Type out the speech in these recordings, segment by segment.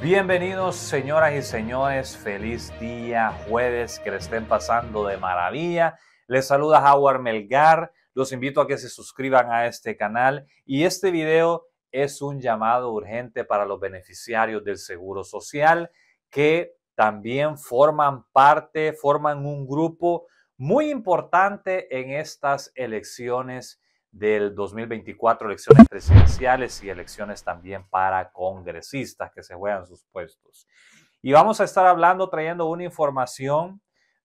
Bienvenidos señoras y señores, feliz día jueves, que le estén pasando de maravilla. Les saluda Howard Melgar, los invito a que se suscriban a este canal y este video es un llamado urgente para los beneficiarios del Seguro Social que también forman parte, forman un grupo muy importante en estas elecciones del 2024, elecciones presidenciales y elecciones también para congresistas que se juegan sus puestos. Y vamos a estar hablando, trayendo una información,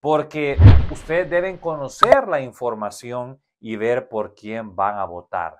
porque ustedes deben conocer la información y ver por quién van a votar.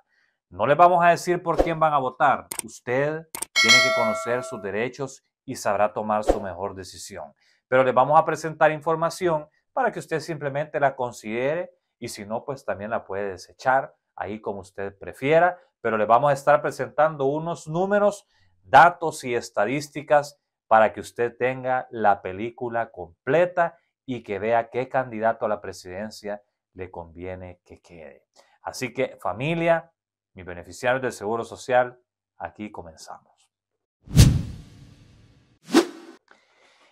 No les vamos a decir por quién van a votar. Usted tiene que conocer sus derechos y sabrá tomar su mejor decisión. Pero les vamos a presentar información para que usted simplemente la considere y si no, pues también la puede desechar ahí como usted prefiera, pero le vamos a estar presentando unos números, datos y estadísticas para que usted tenga la película completa y que vea qué candidato a la presidencia le conviene que quede. Así que familia, mi beneficiario del Seguro Social, aquí comenzamos.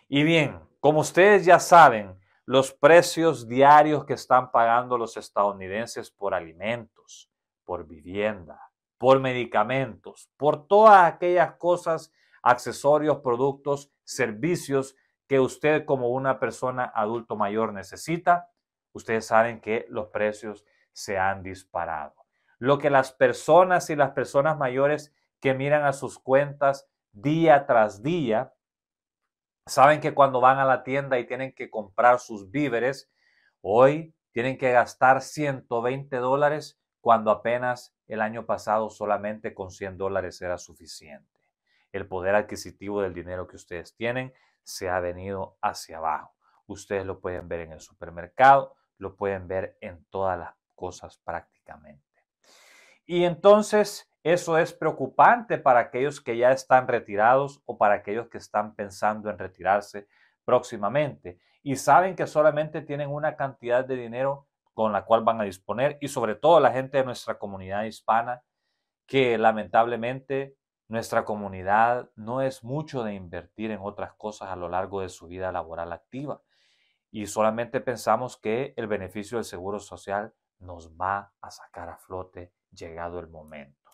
Y bien, como ustedes ya saben, los precios diarios que están pagando los estadounidenses por alimentos, por vivienda, por medicamentos, por todas aquellas cosas, accesorios, productos, servicios que usted como una persona adulto mayor necesita, ustedes saben que los precios se han disparado. Lo que las personas y las personas mayores que miran a sus cuentas día tras día saben que cuando van a la tienda y tienen que comprar sus víveres, hoy tienen que gastar 120 dólares cuando apenas el año pasado solamente con 100 dólares era suficiente. El poder adquisitivo del dinero que ustedes tienen se ha venido hacia abajo. Ustedes lo pueden ver en el supermercado, lo pueden ver en todas las cosas prácticamente. Y entonces eso es preocupante para aquellos que ya están retirados o para aquellos que están pensando en retirarse próximamente y saben que solamente tienen una cantidad de dinero con la cual van a disponer y sobre todo la gente de nuestra comunidad hispana que lamentablemente nuestra comunidad no es mucho de invertir en otras cosas a lo largo de su vida laboral activa y solamente pensamos que el beneficio del seguro social nos va a sacar a flote llegado el momento.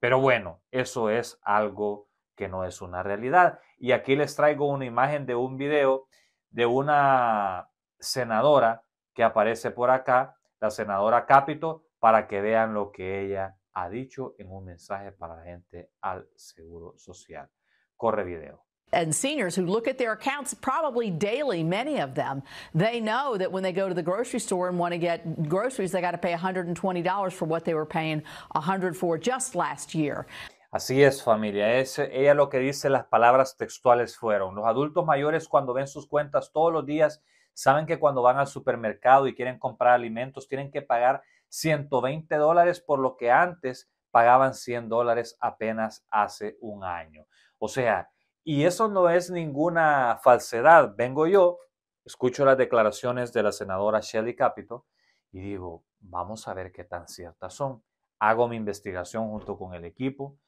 Pero bueno, eso es algo que no es una realidad. Y aquí les traigo una imagen de un video de una senadora que aparece por acá, la senadora Capito, para que vean lo que ella ha dicho en un mensaje para la gente al Seguro Social. Corre video and seniors who look at their accounts probably daily, many of them, they know that when they go to the grocery store and want to get groceries, they got to pay $120 for what they were paying 100 for just last year. Así es, familia. Es ella lo que dice, las palabras textuales fueron, los adultos mayores cuando ven sus cuentas todos los días, saben que cuando van al supermercado y quieren comprar alimentos, tienen que pagar 120 dólares por lo que antes pagaban 100 dólares apenas hace un año. O sea, y eso no es ninguna falsedad. Vengo yo, escucho las declaraciones de la senadora Shelley Capito y digo, vamos a ver qué tan ciertas son. Hago mi investigación junto con el equipo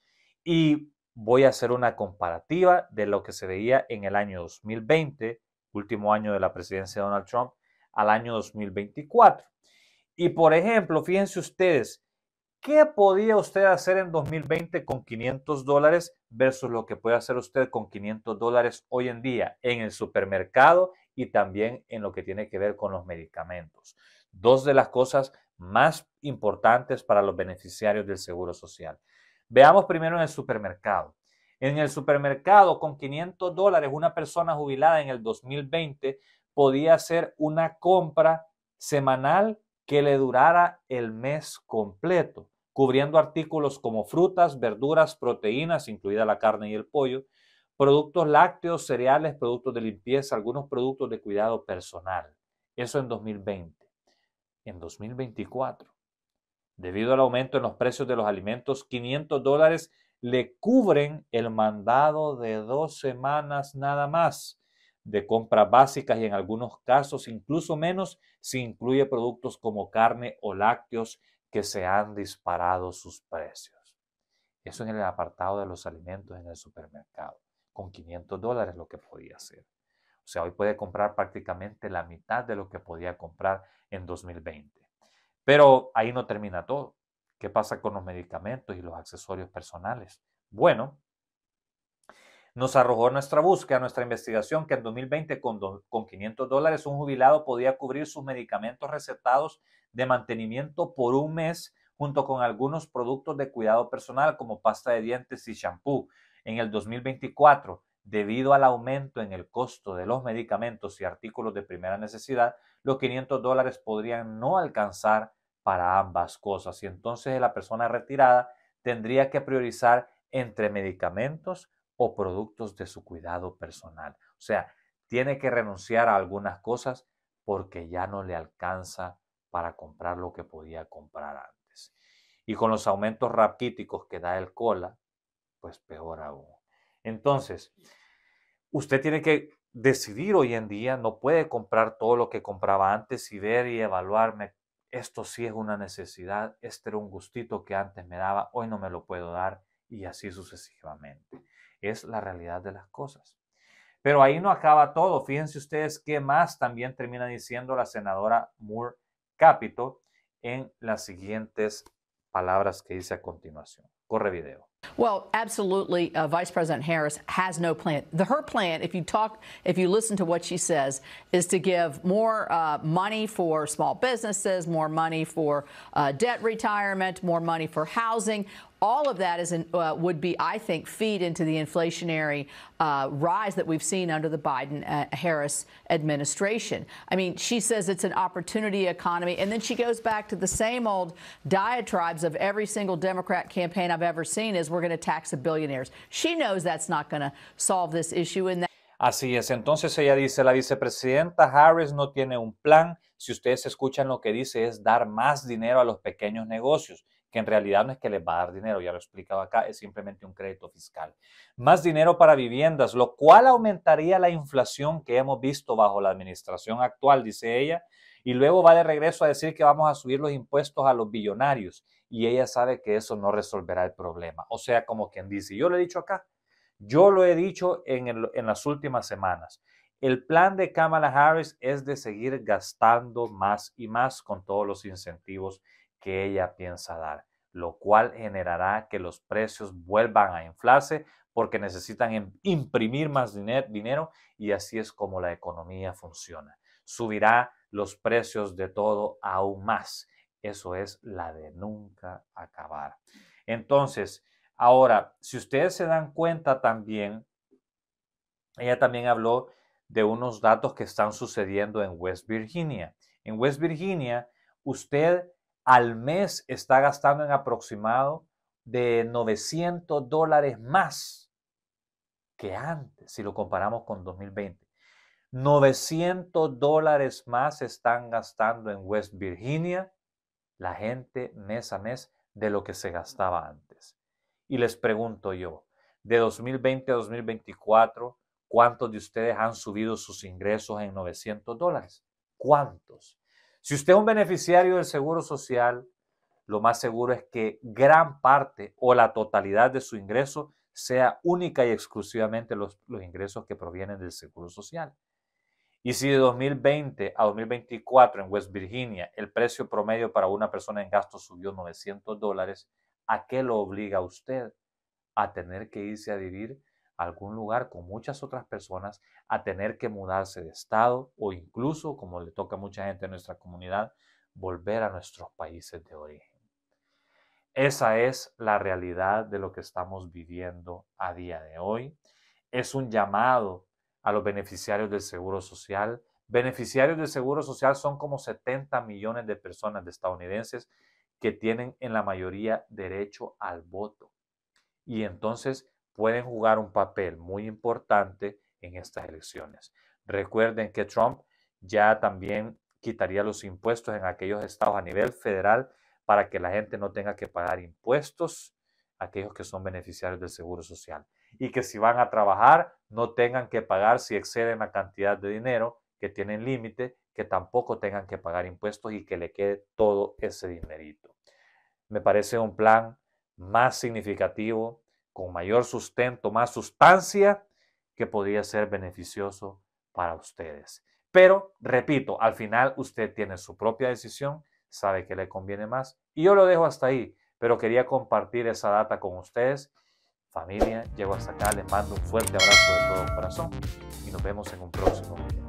y voy a hacer una comparativa de lo que se veía en el año 2020, último año de la presidencia de Donald Trump, al año 2024. Y por ejemplo, fíjense ustedes, ¿Qué podía usted hacer en 2020 con 500 dólares versus lo que puede hacer usted con 500 dólares hoy en día en el supermercado y también en lo que tiene que ver con los medicamentos? Dos de las cosas más importantes para los beneficiarios del Seguro Social. Veamos primero en el supermercado. En el supermercado, con 500 dólares, una persona jubilada en el 2020 podía hacer una compra semanal que le durara el mes completo cubriendo artículos como frutas, verduras, proteínas, incluida la carne y el pollo, productos lácteos, cereales, productos de limpieza, algunos productos de cuidado personal. Eso en 2020. En 2024, debido al aumento en los precios de los alimentos, 500 dólares le cubren el mandado de dos semanas nada más de compras básicas y en algunos casos incluso menos si incluye productos como carne o lácteos que se han disparado sus precios. Eso en el apartado de los alimentos en el supermercado, con 500 dólares lo que podía hacer. O sea, hoy puede comprar prácticamente la mitad de lo que podía comprar en 2020. Pero ahí no termina todo. ¿Qué pasa con los medicamentos y los accesorios personales? Bueno, nos arrojó nuestra búsqueda, nuestra investigación, que en 2020 con, 500 dólares un jubilado podía cubrir sus medicamentos recetados de mantenimiento por un mes junto con algunos productos de cuidado personal como pasta de dientes y champú. En el 2024, debido al aumento en el costo de los medicamentos y artículos de primera necesidad, los 500 dólares podrían no alcanzar para ambas cosas y entonces la persona retirada tendría que priorizar entre medicamentos, o productos de su cuidado personal. O sea, tiene que renunciar a algunas cosas porque ya no le alcanza para comprar lo que podía comprar antes. Y con los aumentos raquíticos que da el cola, pues peor aún. Entonces, usted tiene que decidir hoy en día, no puede comprar todo lo que compraba antes y ver y evaluarme, esto sí es una necesidad, este era un gustito que antes me daba, hoy no me lo puedo dar y así sucesivamente es la realidad de las cosas. Pero ahí no acaba todo. Fíjense ustedes qué más también termina diciendo la senadora Moore Capito en las siguientes palabras que dice a continuación. Corre video. Well, absolutely, uh, Vice President Harris has no plan. The, her plan, if you talk, if you listen to what she says, is to give more uh, money for small businesses, more money for uh, debt retirement, more money for housing, all of that is an, uh, would be, I think, feed into the inflationary uh, rise that we've seen under the Biden uh, Harris administration. I mean, she says it's an opportunity economy, and then she goes back to the same old diatribes of every single Democrat campaign I've ever seen is we're going to tax the billionaires. She knows that's not going to solve this issue. And Así es. Entonces ella dice, la vicepresidenta Harris no tiene un plan. Si ustedes escuchan lo que dice es dar más dinero a los pequeños negocios. que en realidad no es que les va a dar dinero, ya lo he explicado acá, es simplemente un crédito fiscal. Más dinero para viviendas, lo cual aumentaría la inflación que hemos visto bajo la administración actual, dice ella, y luego va de regreso a decir que vamos a subir los impuestos a los billonarios, y ella sabe que eso no resolverá el problema. O sea, como quien dice, yo lo he dicho acá, yo lo he dicho en, en las últimas semanas. El plan de Kamala Harris es de seguir gastando más y más con todos los incentivos que ella piensa dar, lo cual generará que los precios vuelvan a inflarse porque necesitan imprimir más dinero y así es como la economía funciona. Subirá los precios de todo aún más. Eso es la de nunca acabar. Entonces, ahora, si ustedes se dan cuenta también, ella también habló de unos datos que están sucediendo en West Virginia. En West Virginia, usted al mes está gastando en aproximado de 900 dólares más que antes, si lo comparamos con 2020. 900 dólares más están gastando en West Virginia la gente mes a mes de lo que se gastaba antes. Y les pregunto yo, de 2020 a 2024, ¿cuántos de ustedes han subido sus ingresos en 900 dólares? ¿Cuántos? Si usted es un beneficiario del Seguro Social, lo más seguro es que gran parte o la totalidad de su ingreso sea única y exclusivamente los, ingresos que provienen del Seguro Social. Y si de 2020 a 2024 en West Virginia el precio promedio para una persona en gasto subió 900 dólares, ¿a qué lo obliga usted? A tener que irse a vivir a algún lugar con muchas otras personas, a tener que mudarse de estado o incluso, como le toca a mucha gente en nuestra comunidad, volver a nuestros países de origen. Esa es la realidad de lo que estamos viviendo a día de hoy. Es un llamado a los beneficiarios del Seguro Social. Beneficiarios del Seguro Social son como 70 millones de personas de estadounidenses que tienen en la mayoría derecho al voto. Y entonces pueden jugar un papel muy importante en estas elecciones. Recuerden que Trump ya también quitaría los impuestos en aquellos estados a nivel federal para que la gente no tenga que pagar impuestos, aquellos que son beneficiarios del Seguro Social. Y que si van a trabajar, no tengan que pagar si exceden la cantidad de dinero que tienen límite, que tampoco tengan que pagar impuestos y que le quede todo ese dinerito. Me parece un plan más significativo, con mayor sustento, más sustancia, que podría ser beneficioso para ustedes. Pero, repito, al final usted tiene su propia decisión, sabe que le conviene más. Y yo lo dejo hasta ahí, pero quería compartir esa data con ustedes. Familia, llego hasta acá, les mando un fuerte abrazo de todo corazón y nos vemos en un próximo